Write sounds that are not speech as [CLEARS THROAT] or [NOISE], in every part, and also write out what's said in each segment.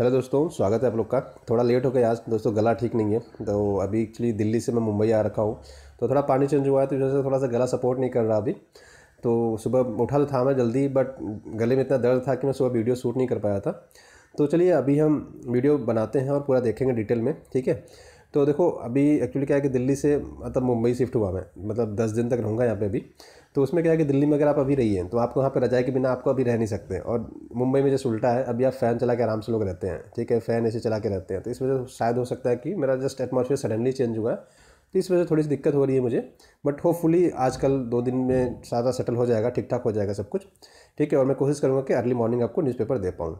hello दोस्तों स्वागत है आप लोग का थोड़ा लेट हो गया आज दोस्तों गला ठीक नहीं है तो अभी एक्चुअली दिल्ली से मैं मुंबई आ रखा हूँ तो थोड़ा पानी चेंज हुआ है तो इस वजह से थोड़ा सा गला सपोर्ट नहीं कर रहा अभी तो सुबह उठा तो था मैं जल्दी बट गले में इतना दर्द था कि मैं सुबह वीडियो शूट नहीं कर पाया था तो चलिए अभी हम वीडियो बनाते हैं और पूरा देखेंगे डिटेल में ठीक है तो देखो अभी एक्चुअली क्या है कि दिल्ली से मतलब मुंबई शिफ्ट हुआ मैं मतलब दस दिन तक रहूँगा यहाँ पे अभी तो उसमें क्या है कि दिल्ली में अगर आप अभी रही हैं तो आपको वहाँ पर रजाई के बिना आपको अभी रह नहीं सकते और मुंबई में जैसे उल्टा है अभी आप फ़ैन चला के आराम से लोग रहते हैं ठीक है फ़ैन ऐसे चला के रहते हैं तो इस वजह से शायद हो सकता है कि मेरा जस्ट एटमोसफियर सडनली चेंज हुआ है तो इस वजह से थोड़ी सी दिक्कत हो रही है मुझे बट होपफुली आजकल दो दिन में सारा सेटल हो जाएगा ठीक ठाक हो जाएगा सब कुछ ठीक है और मैं कोशिश करूँगा कि अर्ली मॉर्निंग आपको न्यूज़पेपर दे पाऊँ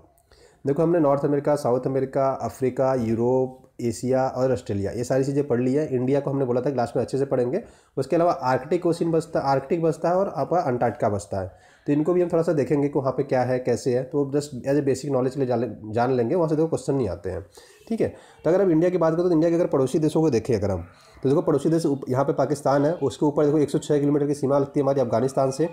देखो हमने North America South America Africa Europe Asia और ऑस्ट्रेलिया ये सारी चीज़ें पढ़ ली है इंडिया को हमने बोला था क्लास में अच्छे से पढ़ेंगे उसके अलावा आर्कटिक ओशन बसता आर्कटिक बसता है और आपका अंटार्कटिका बसता है तो इनको भी हम थोड़ा सा देखेंगे कि वहाँ पे क्या है कैसे है तो just as a basic knowledge के लिए जान, लेंगे वहाँ से देखो क्वेश्चन नहीं आते हैं ठीक है तो अगर अब इंडिया की बात करें तो इंडिया के अगर पड़ोसी देशों को देखें अगर हम तो देखो पड़ोसी देश यहाँ पे पाकिस्तान है उसके ऊपर देखो एक किलोमीटर की सीमा लगती है हमारी अफगानिस्तान से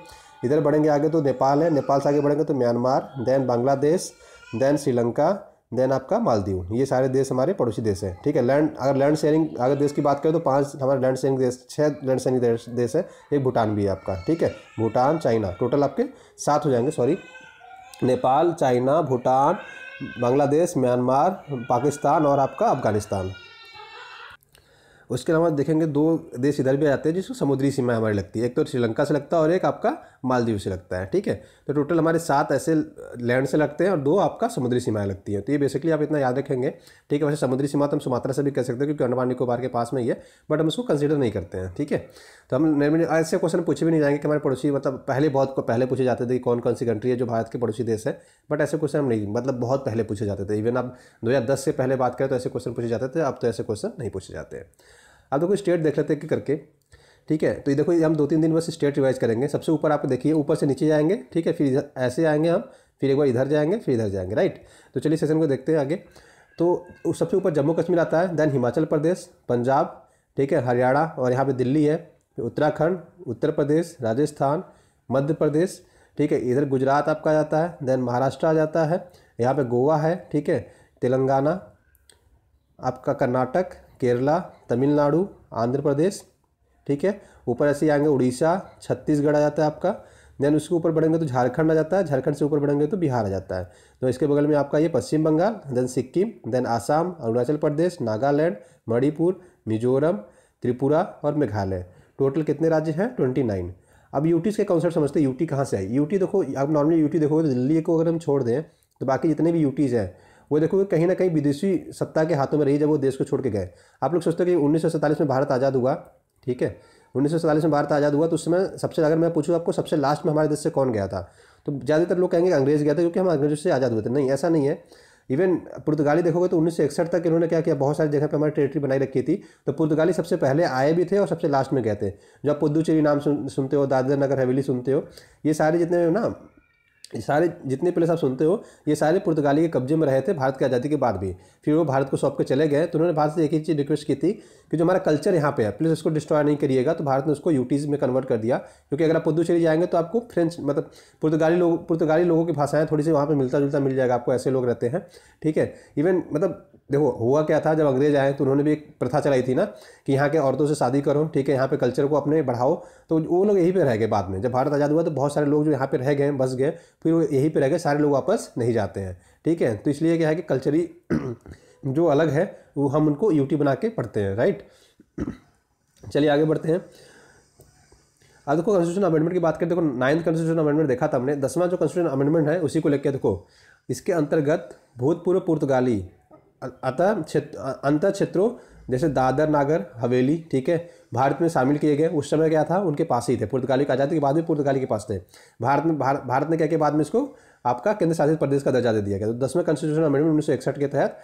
इधर बढ़ेंगे आगे तो नेपाल है नेपाल से आगे बढ़ेंगे तो Myanmar then Bangladesh then Sri Lanka then आपका मालदीव ये सारे देश हमारे पड़ोसी देश हैं ठीक है लैंड अगर लैंड शेयरिंग अगर देश की बात करें तो पांच हमारे लैंड शेयरिंग देश छः लैंड शेयरिंग देश, देश है एक भूटान भी है आपका ठीक है भूटान चाइना टोटल आपके सात हो जाएंगे sorry Nepal China Bhutan Bangladesh Myanmar Pakistan और आपका अफगानिस्तान उसके अलावा देखेंगे दो देश इधर भी आ जाते हैं जिसको समुद्री सीमा हमारी लगती है एक तो श्रीलंका से लगता है और एक आपका मालदीव से लगता है ठीक है तो टोटल हमारे सात ऐसे लैंड से लगते हैं और दो आपका समुद्री सीमाएं लगती हैं तो ये बेसिकली आप इतना याद रखेंगे ठीक है वैसे समुद्री सीमा तो हम सुमात्रा से भी कह सकते हैं क्योंकि अंडमान निकोबार के पास में ही है बट हम उसको कंसिडर नहीं करते हैं ठीक है तो हम ऐसे क्वेश्चन पूछे भी नहीं जाएंगे कि हमारे पड़ोसी मतलब पहले बहुत पहले पूछे जाते थे कि कौन कौन सी कंट्री है जो भारत के पड़ोसी देश है बट ऐसे क्वेश्चन हम नहीं मतलब बहुत पहले पूछे जाते थे इवन आप दो से पहले बात करें तो ऐसे क्वेश्चन पूछे जाते थे अब तो ऐसे क्वेश्चन नहीं पूछे जाते हैं अब तो कोई स्टेट देख लेते हैं कि करके ठीक है तो ये देखो हम दो तीन दिन बस स्टेट रिवाइज करेंगे सबसे ऊपर आप देखिए ऊपर से नीचे जाएंगे ठीक है फिर ऐसे आएंगे हम फिर एक बार इधर जाएंगे फिर इधर जाएंगे राइट तो चलिए सेशन को देखते हैं आगे तो सबसे ऊपर जम्मू कश्मीर आता है देन हिमाचल प्रदेश पंजाब ठीक है हरियाणा और यहाँ पर दिल्ली है उत्तराखंड उत्तर प्रदेश राजस्थान मध्य प्रदेश ठीक है इधर गुजरात आपका आ जाता है देन महाराष्ट्र आ जाता है यहाँ पे गोवा है ठीक है तेलंगाना आपका कर्नाटक केरला तमिलनाडु आंध्र प्रदेश ठीक है ऊपर ऐसे ही आएंगे उड़ीसा छत्तीसगढ़ आ जाता है आपका देन उसके ऊपर बढ़ेंगे तो झारखंड आ जाता है झारखंड से ऊपर बढ़ेंगे तो बिहार आ जाता है तो इसके बगल में आपका ये पश्चिम बंगाल देन सिक्किम देन आसाम अरुणाचल प्रदेश नागालैंड मणिपुर मिजोरम त्रिपुरा और मेघालय टोटल कितने राज्य हैं ट्वेंटी नाइन अब यूटीज़ के कॉन्सेप्ट समझते हैं यूटी कहाँ से आई यूटी देखो आप नॉर्मली यूटी देखोगे तो दिल्ली को अगर हम छोड़ दें तो बाकी जितने भी यूटीज़ हैं वो देखोगे कहीं ना कहीं विदेशी सत्ता के हाथों में रही जब वो देश को छोड़ के गए आप लोग सोचते हो कि उन्नीस में भारत आज़ाद हुआ ठीक है उन्नीस में भारत आज़ाद हुआ तो उसमें सबसे अगर मैं पूछूँ आपको सबसे लास्ट में हमारे देश से कौन गया था तो ज़्यादातर लोग कहेंगे अंग्रेज़ गया था क्योंकि हम अंग्रेजों से आज़ाद हुए थे नहीं ऐसा नहीं है इवन पुर्तगाली देखोगे तो उन्नीस तक इन्होंने क्या किया बहुत सारी जगह पर हमारी टेरिटरी बनाई रखी थी तो पुर्तगाली सबसे पहले आए भी थे और सबसे लास्ट में गए थे जो आप पुद्दुचेरी नाम सुन, सुनते हो दादर नगर हवेली सुनते हो ये सारे जितने ना ये सारे जितने प्लेस आप सुनते हो ये सारे पुर्तगाली के कब्जे में रहे थे भारत की आज़ादी के बाद भी फिर वो भारत को सौंप के चले गए तो उन्होंने भारत से एक ही चीज़ रिक्वेस्ट की थी कि जो हमारा कल्चर यहाँ पे है प्लीज़ उसको डिस्ट्रॉय नहीं करिएगा तो भारत ने उसको यूटीज़ में कन्वर्ट कर दिया क्योंकि अगर आप पुदुचेरी जाएंगे तो आपको फ्रेंच मतलब पुर्तगाली लोग पुर्तगाली लोगों की भाषाएँ थोड़ी सी वहाँ पर मिलता जुलता मिल जाएगा आपको ऐसे लोग रहते हैं ठीक है इवन मतलब देखो हुआ क्या था जब अंग्रेज आए तो उन्होंने भी एक प्रथा चलाई थी ना कि यहाँ के औरतों से शादी करो ठीक है यहाँ पे कल्चर को अपने बढ़ाओ तो वो लोग यहीं पे रह गए बाद में जब भारत आज़ाद हुआ तो बहुत सारे लोग जो यहाँ पे रह गए बस गए फिर वो यहीं पे रह गए सारे लोग वापस नहीं जाते हैं ठीक है तो इसलिए क्या है कि कल्चरी [CLEARS THROAT] जो अलग है वो हम उनको यूटी बना के पढ़ते हैं राइट [CLEARS THROAT] चलिए आगे बढ़ते हैं अब देखो कॉन्स्टिट्यूशन अमेंडमेंट की बात करें देखो नाइन्थ कॉन्स्टिट्यूशन अमेंडमेंट देखा था हमने दसवां जो कॉन्स्टिट्यूशन अमेंडमेंट है उसी को लेकर देखो इसके अंतर्गत भूतपूर्व पुर्तगाली अतः क्षेत्र अंतर क्षेत्रों जैसे दादर नागर हवेली ठीक है भारत में शामिल किए गए उस समय क्या था उनके पास ही थे पुर्तगाली की आज़ादी के बाद भी पुर्तगाली के पास थे भारत में भार, भारत ने क्या के बाद में इसको आपका केंद्र शासित प्रदेश का दर्जा दे दिया गया तो दसवें कॉन्स्टिट्यूशन अमेंडमेंट उन्नीस सौ इकसठ के तहत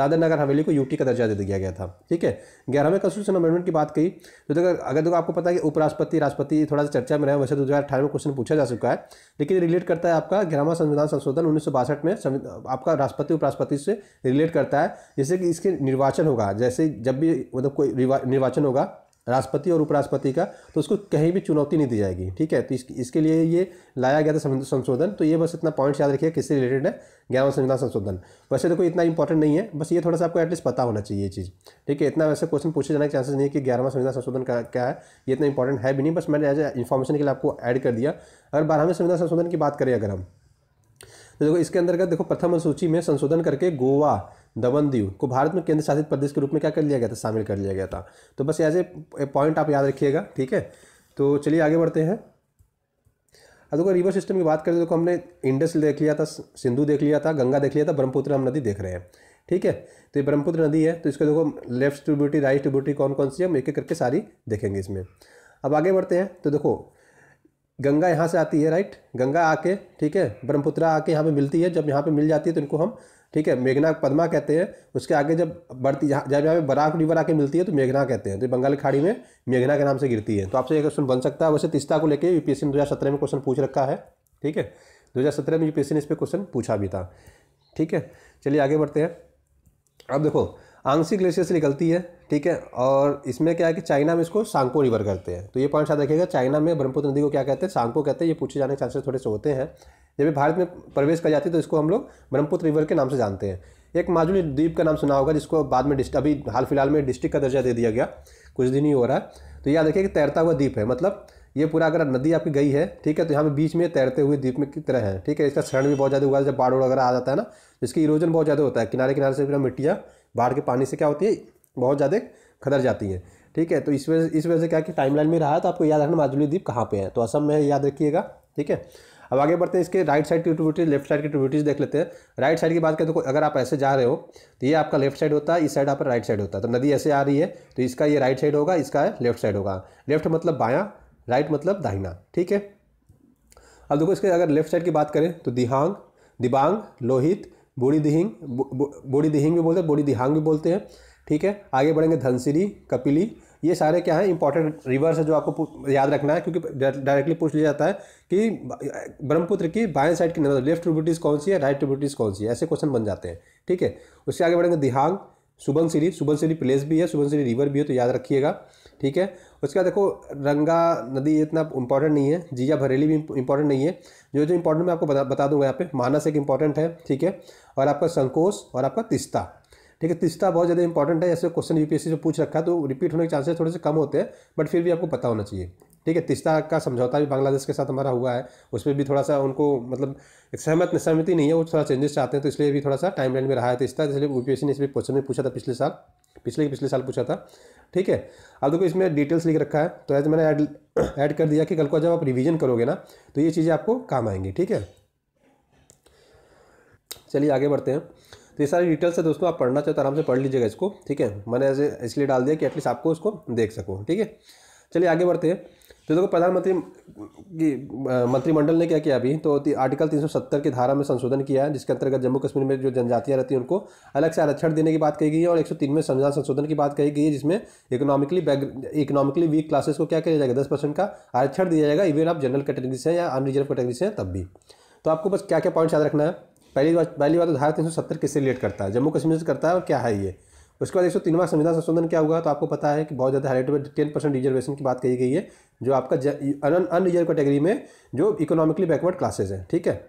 दादर नगर हवेली को यूटी का दर्जा दे दिया गया था ठीक है ग्यारहवें कॉन्स्टिट्यूशन अमेंडमेंट की बात की तो देखो अगर देखो आपको पता है कि उपराष्ट्रपति राष्ट्रपति थोड़ा सा चर्चा में रहे वैसे तो दो हज़ार अठारह में क्वेश्चन पूछा जा चुका है लेकिन रिलेट करता है आपका ग्यारहवा संविधान संशोधन उन्नीस सौ बासठ में आपका राष्ट्रपति उपराष्ट्रपति से रिलेट करता है जैसे कि इसके निर्वाचन होगा जैसे जब भी मतलब कोई निर्वाचन होगा राष्ट्रपति और उपराष्ट्रपति का तो उसको कहीं भी चुनौती नहीं दी जाएगी ठीक है तो इस, इसके लिए ये लाया गया था संशोधन तो ये बस इतना पॉइंट्स याद रखिए किससे रिलेटेड है ग्यारहवां संविधान संशोधन वैसे तो कोई इतना इंपॉर्टेंट नहीं है बस ये थोड़ा सा आपको एटलीस्ट पता होना चाहिए ये चीज़ ठीक है इतना वैसे क्वेश्चन पूछे जाने के चांसेस नहीं है कि ग्यारहवा संविधान संशोधन का क्या है ये इतना इंपॉर्टेंट है भी नहीं बस मैंने एज ए इन्फॉर्मेशन के लिए आपको ऐड कर दिया अगर बारहवें संविधान संशोधन की बात करें अगर हम तो देखो इसके अंतर्गत देखो प्रथम अनुसूची में संशोधन करके गोवा दमन दीव को भारत में केंद्र शासित प्रदेश के रूप में क्या कर लिया गया था शामिल कर लिया गया था तो बस एज ए पॉइंट आप याद रखिएगा ठीक है तो चलिए आगे बढ़ते हैं अब अगर रिवर सिस्टम की बात करें तो हमने इंडस देख लिया था सिंधु देख लिया था गंगा देख लिया था ब्रह्मपुत्र हम नदी देख रहे हैं ठीक है तो ये ब्रह्मपुत्र नदी है तो इसके देखो लेफ्ट ट्रिब्यूटी राइट ट्रिब्यूटी कौन कौन सी है हम एक एक करके सारी देखेंगे इसमें अब आगे बढ़ते हैं तो देखो गंगा यहाँ से आती है राइट गंगा आके ठीक है ब्रह्मपुत्रा आके यहाँ पे मिलती है जब यहाँ पे मिल जाती है तो इनको हम ठीक है मेघना पद्मा कहते हैं उसके आगे जब बढ़ती जब यहाँ पे बराक रिवर आके मिलती है तो मेघना कहते हैं तो बंगाल की खाड़ी में मेघना के नाम से गिरती है तो आपसे ये क्वेश्चन बन सकता है वैसे तिस्ता को लेकर यू ने दो में क्वेश्चन पूछ रखा है ठीक है दो में यू ने इस पर क्वेश्चन पूछा भी था ठीक है चलिए आगे बढ़ते हैं अब देखो आंशिक ग्लेशियर से निकलती है ठीक है और इसमें क्या है कि चाइना में इसको सांको रिवर करते हैं तो ये पॉइंट याद रखिएगा चाइना में ब्रह्मपुत्र नदी को क्या कहते हैं सांको कहते हैं ये पूछे जाने के चांसेस थोड़े से होते हैं जब भी भारत में प्रवेश कर जाती है तो इसको हम लोग ब्रह्मपुत्र रिवर के नाम से जानते हैं एक माजुली द्वीप का नाम सुना होगा जिसको बाद में डिस्ट अभी हाल फिलहाल में डिस्ट्रिक्ट का दर्जा दे दिया गया कुछ दिन ही हो रहा है तो याद रखिए कि तैरता हुआ द्वीप है मतलब ये पूरा अगर नदी आपकी गई है ठीक है तो यहाँ पे बीच में तैरते हुए द्वीप में की तरह है ठीक है इसका क्षण भी बहुत ज़्यादा हुआ है जब बाढ़ वगैरह आ जाता है ना तो इसकी इरोजन बहुत ज़्यादा होता है किनारे किनारे से फिर मिट्टियाँ बाढ़ के पानी से क्या होती है बहुत ज़्यादा खदर जाती है ठीक है तो इस वजह इस वजह से क्या कि टाइमलाइन में रहा है तो आपको याद रखना माजुली द्वीप कहाँ पे है तो असम में याद रखिएगा ठीक है अब आगे बढ़ते हैं इसके राइट साइड की ट्रिब्यूटीज लेफ्ट साइड की ट्रिब्यूटीज देख लेते हैं राइट साइड की बात करें तो अगर आप ऐसे जा रहे हो तो ये आपका लेफ्ट साइड होता है इस साइड आपका राइट साइड होता है तो नदी ऐसे आ रही है तो इसका ये राइट साइड होगा इसका लेफ्ट साइड होगा लेफ्ट मतलब बायाँ राइट मतलब दाहिना ठीक है अब देखो इसके अगर लेफ्ट साइड की बात करें तो दिहांग दिबांग लोहित बूढ़ी दिहिंग बूढ़ी दिहिंग भी बोलते हैं बूढ़ी दिहांग भी बोलते हैं ठीक है आगे बढ़ेंगे धनसिरी कपिली ये सारे क्या है इंपॉर्टेंट रिवर्स है जो आपको याद रखना है क्योंकि डायरेक्टली पूछ लिया जाता है कि ब्रह्मपुत्र की बाएं साइड की नदी लेफ्ट ट्रिब्यूटीज कौन सी है राइट ट्रिब्यूटीज कौन सी है ऐसे क्वेश्चन बन जाते हैं ठीक है उससे आगे बढ़ेंगे दिहांग सुबनसिरी सुबनसिरी प्लेस भी है सुबनसिरी रिवर भी है तो याद रखिएगा ठीक है उसके बाद देखो रंगा नदी इतना इंपॉर्टेंट नहीं है जिया भरेली भी इंपॉर्टेंट नहीं है जो जो इंपॉर्टेंट मैं आपको बता बता दूंगा यहाँ पे मानस एक इंपॉर्टेंट है ठीक है और आपका संकोच और आपका तिस्ता ठीक है तिस्ता बहुत ज़्यादा इंपॉर्टेंट है ऐसे क्वेश्चन यूपीएससी से पूछ रखा तो रिपीट होने के चांसेस थोड़े से कम होते हैं बट फिर भी आपको पता होना चाहिए ठीक है तिस्ता का समझौता भी बांग्लादेश के साथ हमारा हुआ है उसमें भी थोड़ा सा उनको मतलब सहमत सहमति नहीं है वो थोड़ा चेंजेस चाहते हैं तो इसलिए भी थोड़ा सा टाइम लाइन में रहा है तिस्ता इसलिए यूपीएससी ने इस पर क्वेश्चन में पूछा था पिछले साल पिछले के पिछले साल पूछा था ठीक है अब देखो इसमें डिटेल्स लिख रखा है तो एज मैंने ऐड ऐड कर दिया कि कल को जब आप रिवीजन करोगे ना तो ये चीज़ें आपको काम आएंगी ठीक है चलिए आगे बढ़ते हैं तो ये सारी डिटेल्स है दोस्तों आप पढ़ना चाहते हो तो आराम से पढ़ लीजिएगा इसको ठीक है मैंने ऐसे इसलिए डाल दिया कि एटलीस्ट आपको इसको देख सको ठीक है चलिए आगे बढ़ते हैं तो देखो प्रधानमंत्री की मंत्रिमंडल ने क्या किया अभी तो आर्टिकल 370 की धारा में संशोधन किया है जिसके अंतर्गत जम्मू कश्मीर में जो जनजातियां रहती हैं उनको अलग से आरक्षण देने की बात कही गई है और 103 में संविधान संशोधन की बात कही गई है जिसमें economically back economically weak classes को क्या किया जाएगा दस परसेंट का आरक्षण दिया जाएगा इवन आप जनरल कैटेगरी से हैं या अनरिजर्व कैटेगरी से हैं तब भी तो आपको बस क्या क्या पॉइंट्स याद रखना है पहली बात पहली बात तो धारा तीन किससे रिलेट करता है जम्मू कश्मीर से करता है और क्या है ये उसके बाद एक सौ तीनवा संविधान संशोधन क्या हुआ तो आपको पता है कि बहुत ज़्यादा हाईलाइट में टेन परसेंट रिजर्वेशन की बात कही गई है जो आपका अनरिजर्व कैटेगरी में जो इकोनॉमिकली बैकवर्ड क्लासेज हैं ठीक है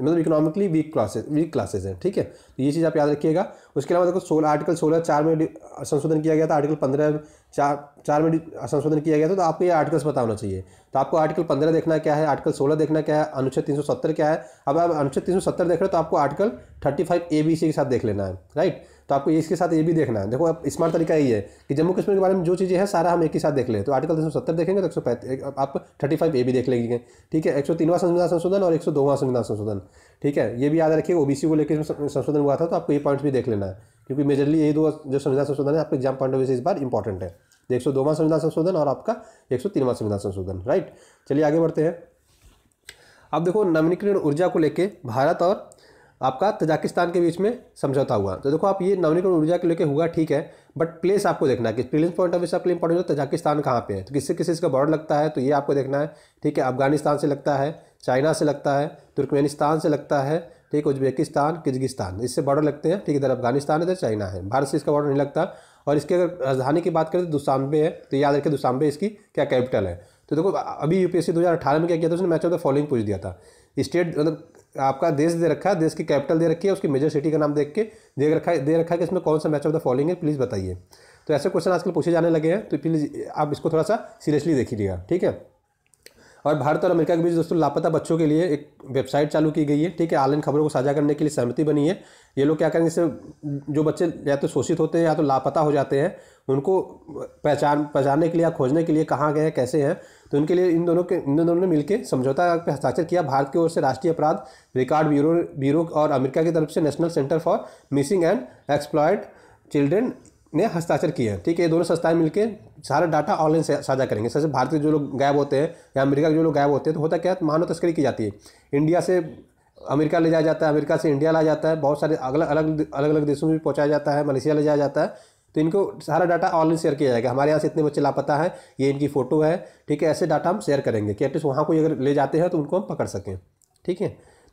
मतलब economically weak classes weak classes हैं ठीक है तो ये चीज़ आप याद रखिएगा उसके अलावा देखो सोलह आर्टिकल सोलह चार में संशोधन किया गया था आर्टिकल पंद्रह चार चार में संशोधन किया गया था तो आपको ये आर्टिकल्स पता होना चाहिए तो आपको आर्टिकल पंद्रह देखना क्या है आर्टिकल सोलह देखना क्या है अनुच्छेद तीन सौ सत्तर क्या है अब आप अनुच्छेद तीन सौ सत्तर देख रहे हो तो आपको article thirty five A B C के साथ देख लेना है राइट तो आपको इसके साथ ये भी देखना है देखो अब स्मार्ट तरीका यही है कि जम्मू कश्मीर के बारे में जो चीज़ें हैं सारा हम एक ही साथ देख ले तो आर्टिकल तीन सौ सत्तर देखेंगे तो एक सौ पैंतीस आप थर्टी फाइव ए भी देख लेंगे ठीक है एक सौ संविधान संशोधन और एक सौ संविधान संशोधन ठीक है ये भी याद रखिए ओ को लेकर संशोधन हुआ था तो आपको ये पॉइंट्स भी देख लेना है क्योंकि मेजरली ये दो जो संविधान संशोधन है आपके एग्जाम पॉइंट ऑफ व्यू से इस बार इंपॉर्टेंट है तो एक सौ दोवा संविधान संशोधन और आपका एक सौ तीनवा संविधान संशोधन राइट चलिए आगे बढ़ते हैं अब देखो नवीनीकरण ऊर्जा को लेके भारत और आपका तजाकिस्तान के बीच में समझौता हुआ तो देखो आप ये नवनीकरण ऊर्जा के लेके हुआ ठीक है बट प्लेस आपको देखना है कि प्लेस पॉइंट ऑफ व्यू आपके लिए इंपॉर्टेंट है तजाकिस्तान कहाँ पे है तो किससे किसी इसका बॉर्डर लगता है तो ये आपको देखना है ठीक है अफगानिस्तान से लगता है चाइना से लगता है तुर्कमेनिस्तान से लगता है ठीक है उज्बेकिस्तान किर्गिस्तान इससे बॉर्डर लगते हैं ठीक है इधर अफगानिस्तान इधर चाइना है भारत से इसका बॉर्डर नहीं लगता और इसकी अगर राजधानी की बात करें तो दुसांबे है तो याद रखिए दुसांबे इसकी क्या कैपिटल है तो देखो अभी यूपीएससी 2018 में क्या किया था उसने मैच ऑफ द फॉलोइंग पूछ दिया था स्टेट मतलब आपका देश दे रखा है देश की कैपिटल दे रखी है उसकी मेजर सिटी का नाम देख के दे रखा है दे रखा है कि इसमें कौन सा मैच ऑफ द फॉलोइंग है प्लीज़ बताइए तो ऐसे क्वेश्चन आजकल पूछे जाने लगे हैं तो प्लीज़ आप इसको थोड़ा सा सीरियसली देखिएगा ठीक है और भारत और अमेरिका के बीच दोस्तों लापता बच्चों के लिए एक वेबसाइट चालू की गई है ठीक है ऑनलाइन खबरों को साझा करने के लिए सहमति बनी है ये लोग क्या करेंगे इससे जो बच्चे या तो शोषित होते हैं या तो लापता हो जाते हैं उनको पहचान पहचानने के लिए या खोजने के लिए कहाँ गए कैसे हैं तो उनके लिए इन दोनों के इन दोनों ने मिलकर समझौता पर हस्ताक्षर किया भारत की ओर से राष्ट्रीय अपराध रिकॉर्ड ब्यूरो ब्यूरो और अमेरिका की तरफ से national centre for missing and exploited children ने हस्ताक्षर किए हैं ठीक है ये दोनों संस्थाएं मिलकर सारा डाटा ऑनलाइन साझा करेंगे सबसे भारत के जो लोग गायब होते हैं या अमेरिका के जो लोग गायब होते हैं तो होता क्या है तो मानव तस्करी की जाती है इंडिया से अमेरिका ले जाया जाता है अमेरिका से इंडिया लाया जाता है बहुत सारे अलग अलग अलग अलग देशों में भी पहुँचाया जाता है मलेशिया ले जाया जाता है तो इनको सारा डाटा ऑनलाइन शेयर किया जाएगा हमारे यहाँ से इतने बच्चे लापता है ये इनकी फ़ोटो है ठीक है ऐसे डाटा हम शेयर करेंगे कि एटलीस्ट वहाँ कोई अगर ले जाते हैं तो उनको हम पकड़ सकें ठीक है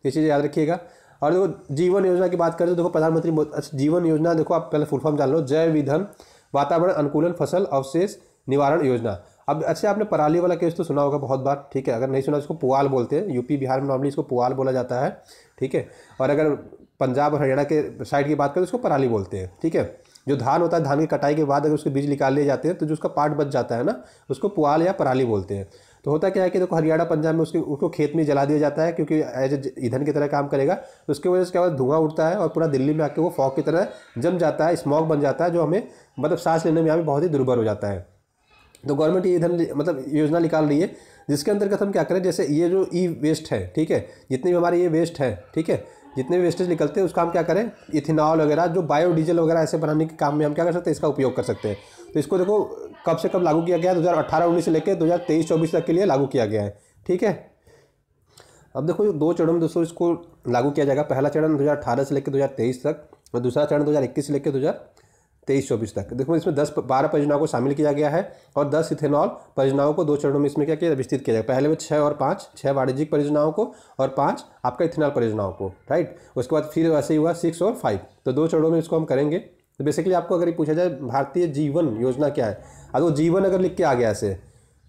ये चीज़ याद रखिएगा और देखो जीवन योजना की बात करें तो देखो प्रधानमंत्री अच्छा, जीवन योजना देखो आप पहले फुल फॉर्म जान लो जय विधन वातावरण अनुकूलन फसल अवशेष निवारण योजना अब अच्छा आपने पराली वाला केस तो सुना होगा बहुत बार ठीक है अगर नहीं सुना इसको पुआल बोलते हैं यूपी बिहार में नॉर्मली इसको पुआल बोला जाता है ठीक है और अगर पंजाब और हरियाणा के साइड की बात करें तो उसको पराली बोलते हैं ठीक है जो धान होता है धान की कटाई के बाद अगर उसके बीज निकाल लिए जाते हैं तो जो उसका पार्ट बच जाता है ना उसको पुआल या पराली बोलते हैं तो होता क्या है कि देखो तो हरियाणा पंजाब में उसके उसको खेत में जला दिया जाता है क्योंकि एज ईंधन की तरह काम करेगा उसकी उसके वजह से क्या होता है धुआं उठता है और पूरा दिल्ली में आके वो फॉग की तरह जम जाता है स्मॉग बन जाता है जो हमें मतलब सांस लेने में यहाँ पर बहुत ही दुर्बल हो जाता है तो गवर्नमेंट ये धन मतलब योजना निकाल रही है जिसके अंतर्गत हम क्या करें जैसे ये जो ई वेस्ट है ठीक है जितनी भी हमारे ये वेस्ट है ठीक है जितने भी वेस्टेज निकलते हैं उसका हम क्या करें इथेनॉल वगैरह जो बायोडीजल वगैरह ऐसे बनाने के काम में हम क्या कर सकते हैं इसका उपयोग कर सकते हैं तो इसको देखो कब से कब लागू किया गया है दो हज़ार से लेकर दो हज़ार तक के लिए लागू किया गया है ठीक है अब देखो दो चरणों में दोस्तों इसको लागू किया जाएगा पहला चरण दो से लेकर दो तक और दूसरा चरण दो से लेकर दो तेईस चौबीस तक देखो इसमें दस बारह परियोजनाओं को शामिल किया गया है और दस इथेनॉल परियोजनाओं को दो चरणों में इसमें क्या किया विस्तृत किया जाएगा पहले में छः और पाँच छः वाणिज्यिक परियोजनाओं को और पाँच आपका इथेनॉल परियोजनाओं को राइट उसके बाद फिर वैसे ही हुआ सिक्स और फाइव तो दो चरणों में इसको हम करेंगे तो बेसिकली आपको अगर ये पूछा जाए भारतीय जीवन योजना क्या है अगर वो जीवन अगर लिख के आ गया ऐसे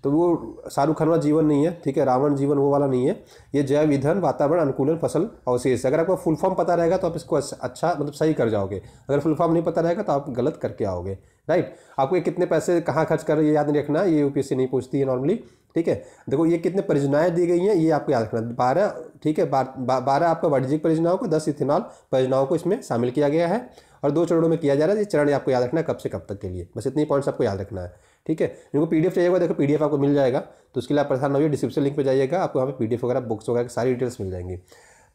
तो वो शाहरुख खान वाला जीवन नहीं है ठीक है रावण जीवन वो वाला नहीं है ये जैव ईंधन वातावरण अनुकूलन फसल अवशेष अगर आपको फुल फॉर्म पता रहेगा तो आप इसको अच्छा मतलब सही कर जाओगे अगर फुल फॉर्म नहीं पता रहेगा तो आप गलत करके आओगे राइट आपको ये कितने पैसे कहाँ खर्च कर ये याद नहीं रखना ये यूपीएससी नहीं पूछती है नॉर्मली ठीक है देखो ये कितने परियोजनाएं दी गई हैं ये आपको याद रखना बारह ठीक है बारह आपका वाणिज्यिक परियोजनाओं को दस इथेनॉल परियोजनाओं को इसमें शामिल किया गया है और दो चरणों में किया जा रहा है ये चरण आपको याद रखना है कब से कब तक के लिए बस इतनी पॉइंट्स आपको याद रखना है ठीक है पी डी चाहिए होगा देखो एफ आपको मिल जाएगा तो उसके लिए आप परेशान होइए डिस्क्रिप्शन लिंक पर जाइएगा आपको यहाँ डी एफ वगैरह बुक्स वगैरह सारी डिटेल्स मिल जाएंगी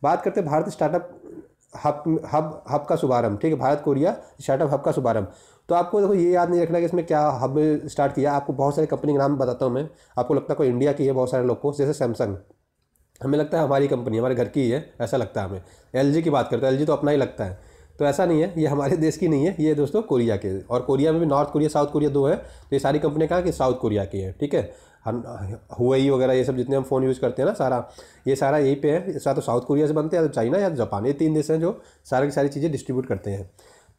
बात करते हैं Bharat startup hub hub hub का शुभारंभ ठीक है भारत कोरिया स्टार्टअप हब का शुभारंभ तो आपको देखो ये याद नहीं रखना कि इसमें क्या हब स्टार्ट किया आपको बहुत सारी कंपनी का नाम बताता हूँ मैं आपको लगता है कोई इंडिया की है बहुत सारे लोग को जैसे सैमसंग हमें लगता है हमारी कंपनी हमारे घर की ही है ऐसा लगता है हमें एल की बात करते हैं एल तो अपना ही लगता है तो ऐसा नहीं है ये हमारे देश की नहीं है ये दोस्तों कोरिया के और कोरिया में भी नॉर्थ कोरिया साउथ कोरिया दो है तो ये सारी कंपनियाँ कहाँ की साउथ कोरिया की है ठीक है हुई वगैरह ये सब जितने हम फ़ोन यूज़ करते हैं ना सारा ये सारा यहीं पे है या तो साउथ कोरिया से बनते हैं या तो चाइना या जापान ये तीन देश हैं जो सारे की सारी चीज़ें डिस्ट्रीब्यूट करते हैं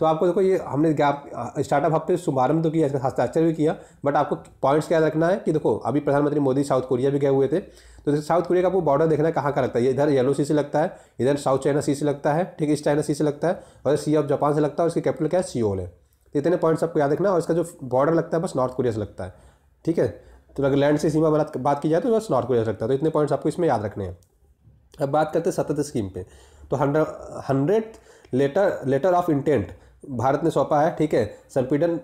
तो आपको देखो ये हमने गैप स्टार्टअप हफ्ते शुभारंभ तो किया इसका हस्ताक्षर भी किया बट आपको पॉइंट्स क्या रखना है कि देखो अभी प्रधानमंत्री मोदी साउथ कोरिया भी गए हुए थे तो साउथ कोरिया का आपको बॉर्डर देखना है कहाँ का लगता है इधर येलो सी से लगता है इधर साउथ चाइना सी से लगता है ठीक ईस्ट चाइना सी से लगता है और सी ऑफ जापान से लगता है इसकी कैपिटल क्या है सीओल है तो इतने पॉइंट्स आपको याद रखना और इसका जो बॉर्डर लगता है बस नॉर्थ कोरिया से लगता है ठीक है तो अगर लैंड से सीमा बात की जाए तो बस नॉर्थ कोरिया से लगता है तो इतने पॉइंट्स आपको इसमें याद रखने हैं अब बात करते हैं सतत स्कीम पे तो hundred hundred letter letter of intent Bharat ने सौंपा है ठीक है संपीडन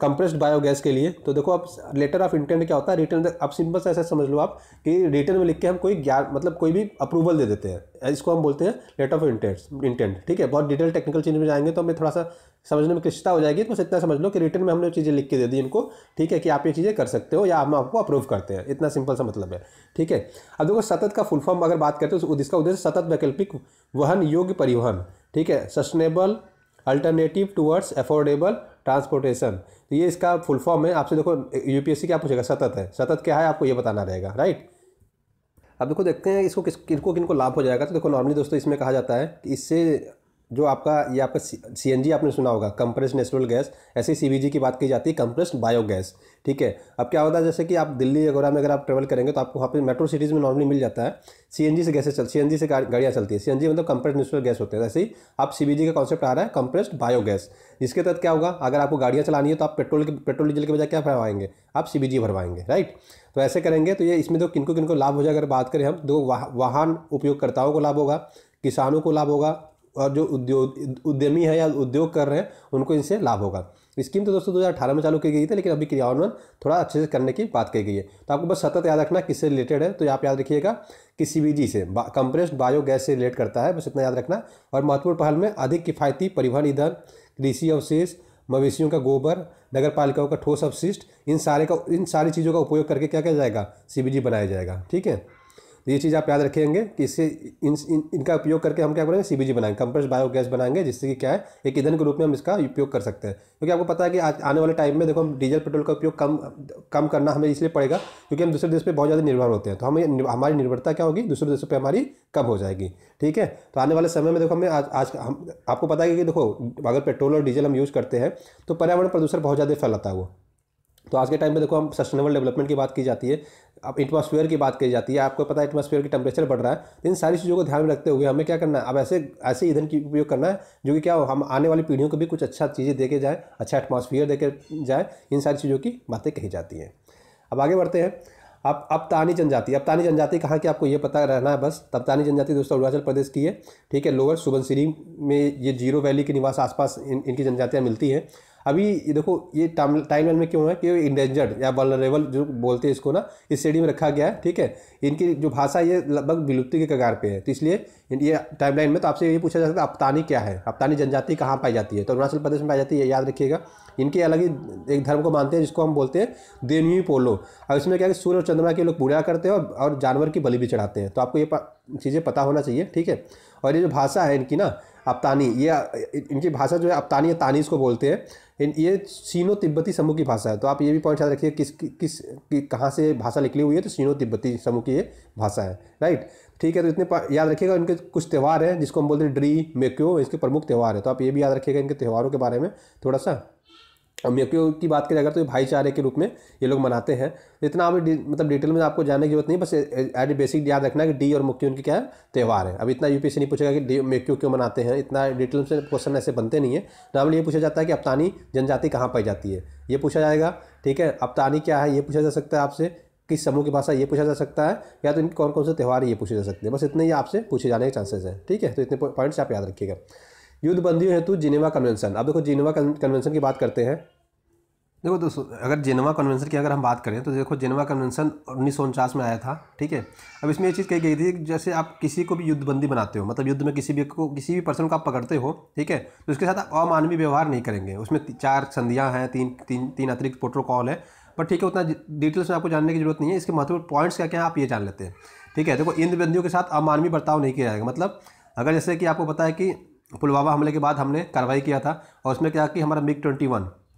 कंप्रेस्ड बायोगैस के लिए तो देखो आप लेटर ऑफ इंटेंट क्या होता है रिटर्न आप सिंपल से ऐसा समझ लो आप कि रिटर्न में लिख के हम कोई ज्ञान मतलब कोई भी अप्रूवल दे देते हैं इसको हम बोलते हैं लेटर ऑफ इंटेंट इंटेंट ठीक है बहुत डिटेल टेक्निकल चीज़ में जाएंगे तो हमें थोड़ा सा समझने में कृष्णता हो जाएगी तो बस इतना समझ लो कि रिटर्न में हमने चीज़ें लिख के दे दी इनको ठीक है कि आप ये चीज़ें कर सकते हो या हम आपको अप्रूव करते हैं इतना सिंपल सा मतलब है ठीक है अब देखो सतत का फुल फॉर्म अगर बात करते हो तो इसका उद्देश्य सतत वैकल्पिक वहन योग्य परिवहन ठीक है sustainable alternative towards affordable transportation तो ये इसका फुल फॉर्म है आपसे देखो यूपीएससी क्या पूछेगा सतत है सतत क्या है आपको ये बताना रहेगा राइट अब देखो देखते हैं इसको किस किनको किनको लाभ हो जाएगा तो देखो नॉर्मली दोस्तों इसमें कहा जाता है कि इससे जो आपका ये आपका सी आपने सुना होगा कंप्रेस नेचुरल गैस ऐसे सी की बात की जाती है कंप्रेस्ड बायोगैस ठीक है अब क्या होता है जैसे कि आप दिल्ली वगैरह में अगर आप ट्रेवल करेंगे तो आपको वहाँ पे मेट्रो सिटीज़ में नॉर्मली मिल जाता है सी एन जी से गैसे चल सी एन जी से गाड़ियाँ चलती है सी मतलब कंप्रेस नेचुरल गैस होते हैं ऐसे ही आप सी बी का कॉन्सेप्ट आ रहा है कंप्रेस्ड बायोगैस इसके तहत क्या होगा अगर आपको गाड़ियाँ चलानी है तो आप पेट्रोल के पेट्रोल डीजल के बजाय क्या भरवाएंगे आप सी भरवाएंगे राइट तो ऐसे करेंगे तो ये इसमें तो किनको किनको लाभ हो जाएगा अगर बात करें हम दो वाहन उपयोगकर्ताओं को लाभ होगा किसानों को लाभ होगा और जो उद्योग उद्यमी है या उद्योग कर रहे हैं उनको इनसे लाभ होगा स्कीम तो दोस्तों दो में चालू की गई थी लेकिन अभी क्रियान्वयन थोड़ा अच्छे से करने की बात कही गई है तो आपको बस सतत याद रखना किससे रिलेटेड है तो आप याद रखिएगा कि सी बी जी से बा, कंप्रेस्ड बायोगैस से रिलेट करता है बस इतना याद रखना और महत्वपूर्ण पहल में अधिक किफायती परिवहन ईंधन कृषि अवशेष मवेशियों का गोबर नगर पालिकाओं का ठोस अवशिष्ट इन सारे का इन सारी चीज़ों का उपयोग करके क्या किया जाएगा सी बनाया जाएगा ठीक है तो ये चीज़ आप याद रखेंगे कि इससे इन, इन इनका उपयोग करके हम क्या करेंगे सीबीजी बनाएंगे कंप्रेस बायोगैस बनाएंगे जिससे कि क्या है एक ईंधन के रूप में हम इसका उपयोग कर सकते हैं क्योंकि आपको पता है कि आज आने वाले टाइम में देखो हम डीजल पेट्रोल का उपयोग कम कम करना हमें इसलिए पड़ेगा क्योंकि हम दूसरे देश पर बहुत ज़्यादा निर्भर होते हैं तो हमें हमारी निर्भरता क्या होगी दूसरे देशों पर हमारी कम हो जाएगी ठीक है तो आने वाले समय में देखो हमें आज आज हम आपको पता है कि देखो अगर पेट्रोल और डीजल हम यूज़ करते हैं तो पर्यावरण प्रदूषण बहुत ज़्यादा फैलाता है वो तो आज के टाइम पे देखो हम सस्टेनेबल डेवलपमेंट की बात की जाती है अब एटमोसफेयर की बात की जाती है आपको पता है एटमोसफेयर की टेम्परेचर बढ़ रहा है तो इन सारी चीज़ों को ध्यान में रखते हुए हमें क्या करना है अब ऐसे ऐसे ईंधन की उपयोग करना है जो कि क्या हो हम आने वाली पीढ़ियों को भी कुछ अच्छा चीज़ें देके जाए अच्छा एटमोसफियर देके जाए इन सारी चीज़ों की बातें कही जाती हैं अब आगे बढ़ते हैं अब अब तानी जनजाति अब तानी जनजाति कहाँ की आपको ये पता रहना है बस तब तानी जनजाति दोस्तों अरुणाचल प्रदेश की है ठीक है लोअर सुबनसिरी में ये जीरो वैली के निवास आसपास इन इनकी जनजातियाँ मिलती हैं अभी ये देखो ये टाइम लाइन में क्यों है कि इंडेंजर्ड या वलरेबल जो बोलते हैं इसको ना इस श्रेणी में रखा गया है ठीक है इनकी जो भाषा ये लगभग विलुप्ति के कगार पे है तो इसलिए ये टाइम लाइन में तो आपसे ये पूछा जा सकता है अपतानी क्या है अपतानी जनजाति कहाँ पाई जाती है तो अरुणाचल प्रदेश में पाई जाती है याद रखिएगा इनके अलग ही एक धर्म को मानते हैं जिसको हम बोलते हैं देनी पोलो और इसमें क्या है सूर्य और चंद्रमा के लोग पूजा करते हैं और जानवर की बलि भी चढ़ाते हैं तो आपको ये चीज़ें पता होना चाहिए ठीक है और ये जो भाषा है इनकी ना अपतानी ये इनकी भाषा जो है अपतानी या तानीज़ को बोलते हैं इन ये सीनो तिब्बती समूह की भाषा है तो आप ये भी पॉइंट याद रखिए किस किस कि कहाँ से भाषा निकली हुई है तो सीनो तिब्बती समूह की ये भाषा है राइट ठीक है तो इतने याद रखिएगा इनके कुछ त्यौहार हैं जिसको हम बोलते हैं ड्री मेक्यो इसके प्रमुख त्यौहार है तो आप ये भी याद रखिएगा इनके त्यौहारों के बारे में थोड़ा सा और मेपियो की बात करें अगर तो ये भाईचारे के रूप में ये लोग मनाते हैं तो इतना आप मतलब डिटेल में तो आपको जानने की जरूरत नहीं बस एट बेसिक याद रखना है कि डी और मुख्य उनके क्या है त्यौहार है अब इतना यूपीएससी नहीं पूछेगा कि डी मेक्यू क्यों मनाते हैं इतना डिटेल से क्वेश्चन ऐसे बनते नहीं है नॉर्मली तो ये पूछा जाता है कि अपतानी जनजाति कहाँ पाई जाती है ये पूछा जाएगा ठीक है अपतानी क्या है ये पूछा जा सकता है आपसे किस समूह की भाषा ये पूछा जा सकता है या तो इनके कौन कौन से त्यौहार ये पूछे जा सकते हैं बस इतने ही आपसे पूछे जाने के चांसेस हैं ठीक है तो इतने पॉइंट्स आप याद रखिएगा युद्ध बंदियों हेतु जिनेवा कन्वेंशन अब देखो जिनेवा कन्वेंशन की बात करते हैं देखो दोस्तों अगर जेनवा कन्वेंशन की अगर हम बात करें तो देखो जेनवा कन्वेंशन उन्नीस में आया था ठीक है अब इसमें ये चीज़ कही गई थी जैसे आप किसी को भी युद्धबंदी बनाते हो मतलब युद्ध में किसी भी को किसी भी पर्सन को आप पकड़ते हो ठीक है तो उसके साथ आप अमानवीय व्यवहार नहीं करेंगे उसमें चार संधियाँ हैं तीन तीन तीन अतिरिक्त प्रोटोकॉल है पर ठीक है उतना डिटेल्स में आपको जानने की जरूरत नहीं है इसके महत्वपूर्ण पॉइंट्स क्या क्या हैं आप ये जान लेते हैं ठीक है देखो इन बंदियों के साथ अमानवीय बर्ताव नहीं किया जाएगा मतलब अगर जैसे कि आपको पता है कि पुलवामा हमले के बाद हमने कार्रवाई किया था और उसमें क्या कि हमारा मिग ट्वेंटी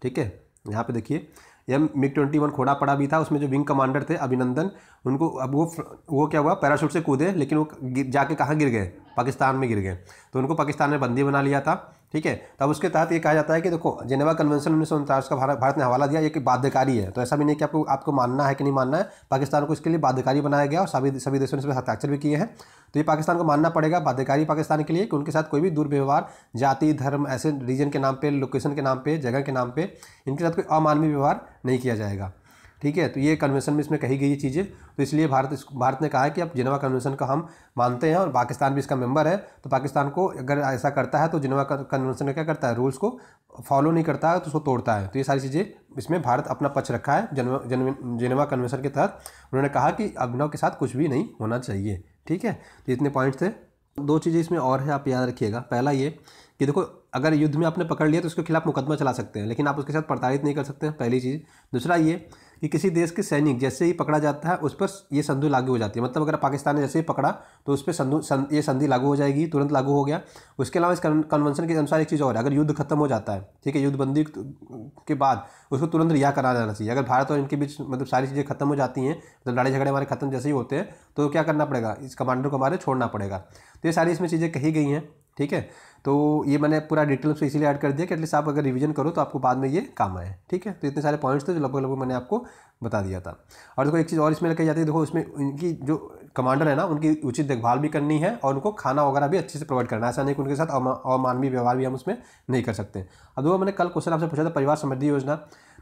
ठीक है यहाँ पे देखिए एम मिग ट्वेंटी वन खोड़ा पड़ा भी था उसमें जो विंग कमांडर थे अभिनंदन उनको अब वो वो क्या हुआ पैराशूट से कूदे लेकिन वो जाके कहाँ गिर गए पाकिस्तान में गिर गए तो उनको पाकिस्तान में बंदी बना लिया था ठीक है तब उसके तहत ये कहा जाता है कि देखो जेनेवा कन्वेंशन उन्नीस सौ उनतालीस का भारत भारत ने हवाला दिया ये कि बाध्यकारी है तो ऐसा भी नहीं कि आपको आपको मानना है कि नहीं मानना है पाकिस्तान को इसके लिए बाध्यकारी बनाया गया और सभी सभी देशों ने इस पर हस्ताक्षर भी किए हैं तो ये पाकिस्तान को मानना पड़ेगा बाध्यकारी पाकिस्तान के लिए कि उनके साथ कोई भी दुर्व्यवहार जाति धर्म ऐसे रीजन के नाम पर लोकेशन के नाम पर जगह के नाम पर इनके साथ कोई अमानवीय व्यवहार नहीं किया जाएगा ठीक है तो ये कन्वेंशन में इसमें कही गई ये चीज़ें तो इसलिए भारत भारत ने कहा है कि अब जिनवा कन्वेंशन का हम मानते हैं और पाकिस्तान भी इसका मेंबर है तो पाकिस्तान को अगर ऐसा करता है तो जिनवा कन्वेंशन क्या करता है रूल्स को फॉलो नहीं करता है तो उसको तोड़ता है तो ये सारी चीज़ें इसमें भारत अपना पक्ष रखा है जिनवा कन्वेंशन के तहत उन्होंने कहा कि अभिनव के साथ कुछ भी नहीं होना चाहिए ठीक है तो इतने पॉइंट्स थे दो चीज़ें इसमें और हैं आप याद रखिएगा पहला ये कि देखो अगर युद्ध में आपने पकड़ लिया तो उसके खिलाफ मुकदमा चला सकते हैं लेकिन आप उसके साथ प्रताड़ित नहीं कर सकते हैं पहली चीज़ दूसरा ये कि किसी देश के सैनिक जैसे ही पकड़ा जाता है उस पर ये संधि लागू हो जाती है मतलब अगर पाकिस्तान ने जैसे ही पकड़ा तो उस पर संधु सं, ये संधि लागू हो जाएगी तुरंत लागू हो गया उसके अलावा इस कन्वेंशन के अनुसार एक चीज़ और है अगर युद्ध खत्म हो जाता है ठीक है युद्धबंदी के बाद उसको तुरंत रिहा करा जाना चाहिए अगर भारत और इनके बीच मतलब सारी चीज़ें खत्म हो जाती हैं मतलब लड़ाई झगड़े हमारे खत्म जैसे ही होते हैं तो क्या करना पड़ेगा इस कमांडर को हमारे छोड़ना पड़ेगा तो ये सारी इसमें चीज़ें कही गई हैं ठीक है तो ये मैंने पूरा डिटेल से इसीलिए ऐड कर दिया कि एटलीस्ट आप अगर रिवीजन करो तो आपको बाद में ये काम आए ठीक है तो इतने सारे पॉइंट्स थे जो लगभग लगभग मैंने आपको बता दिया था और देखो एक चीज़ और इसमें कही जाती है देखो उसमें उनकी जो कमांडर है ना उनकी उचित देखभाल भी करनी है और उनको खाना वगैरह भी अच्छे से प्रोवाइड करना है ऐसा नहीं कि उनके साथ अमानवीय व्यवहार भी हम उसमें नहीं कर सकते अब देखो मैंने कल क्वेश्चन आपसे पूछा था परिवार समृद्धि योजना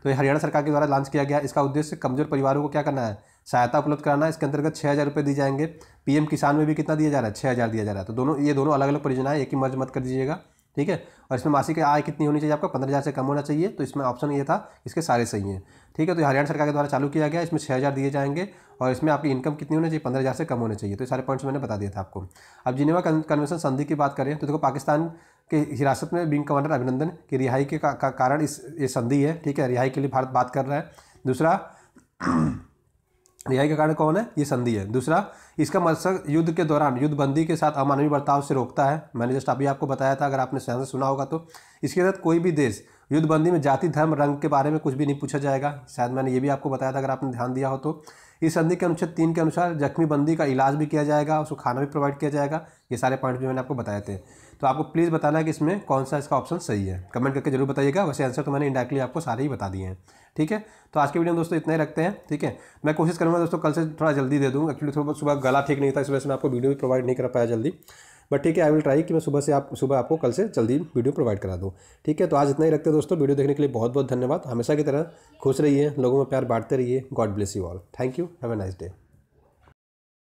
तो ये हरियाणा सरकार के द्वारा लॉन्च किया गया इसका उद्देश्य कमजोर परिवारों को क्या करना है सहायता उपलब्ध कराना इसके अंतर्गत छः हज़ार रुपये दिए जाएंगे पीएम किसान में भी कितना दिया जा रहा है छः हज़ार दिया जा रहा है तो दोनों ये दोनों अलग अलग परियोजनाएं एक ही मर्ज मत कर दीजिएगा ठीक है और इसमें मासिक आय कितनी होनी चाहिए आपका पंद्रह हज़ार से कम होना चाहिए तो इसमें ऑप्शन ये था इसके सारे सही हैं ठीक है तो हरियाणा सरकार के द्वारा चालू किया गया इसमें छः हज़ार दिए जाएंगे और इसमें आपकी इनकम कितनी होनी चाहिए पंद्रह हज़ार से कम होने चाहिए तो सारे पॉइंट्स मैंने बता दिया था आपको अब जिनेवा कन्वेंशन संधि की बात करें तो देखो पाकिस्तान के हिरासत में विंग कमांडर अभिनंदन की रिहाई के कारण इस ये संधि है ठीक है रिहाई के लिए भारत बात कर रहा है दूसरा न्याय का कारण कौन है ये संधि है दूसरा इसका मकसद युद्ध के दौरान युद्धबंदी के साथ अमानवीय बर्ताव से रोकता है मैंने जस्ट अभी आपको बताया था अगर आपने सहन से सुना होगा तो इसके तहत कोई भी देश युद्धबंदी में जाति धर्म रंग के बारे में कुछ भी नहीं पूछा जाएगा शायद मैंने ये भी आपको बताया था अगर आपने ध्यान दिया हो तो इस संधि के अनुच्छेद तीन के अनुसार जख्मी बंदी का इलाज भी किया जाएगा उसको खाना भी प्रोवाइड किया जाएगा ये सारे पॉइंट भी मैंने आपको बताए थे तो आपको प्लीज़ बताना है कि इसमें कौन सा इसका ऑप्शन सही है कमेंट करके जरूर बताइएगा वैसे आंसर तो मैंने इंडायरेक्टली आपको सारे ही बता दिए हैं ठीक है तो आज के वीडियो में दोस्तों इतना ही रखते हैं ठीक है मैं कोशिश करूँगा दोस्तों कल से थोड़ा जल्दी दे दूँ एक्चुअली थोड़ा सुबह गला ठीक नहीं था इस वजह से मैं आपको वीडियो भी प्रोवाइड नहीं कर पाया जल्दी बट ठीक है आई विल ट्राई कि मैं सुबह से आप सुबह आपको कल से जल्दी वीडियो प्रोवाइड करा दूँ ठीक है तो आज इतना ही रखते हैं दोस्तों वीडियो देखने के लिए बहुत बहुत धन्यवाद हमेशा की तरह खुश रहिए लोगों में प्यार बांटते रहिए God bless you all thank you have a nice day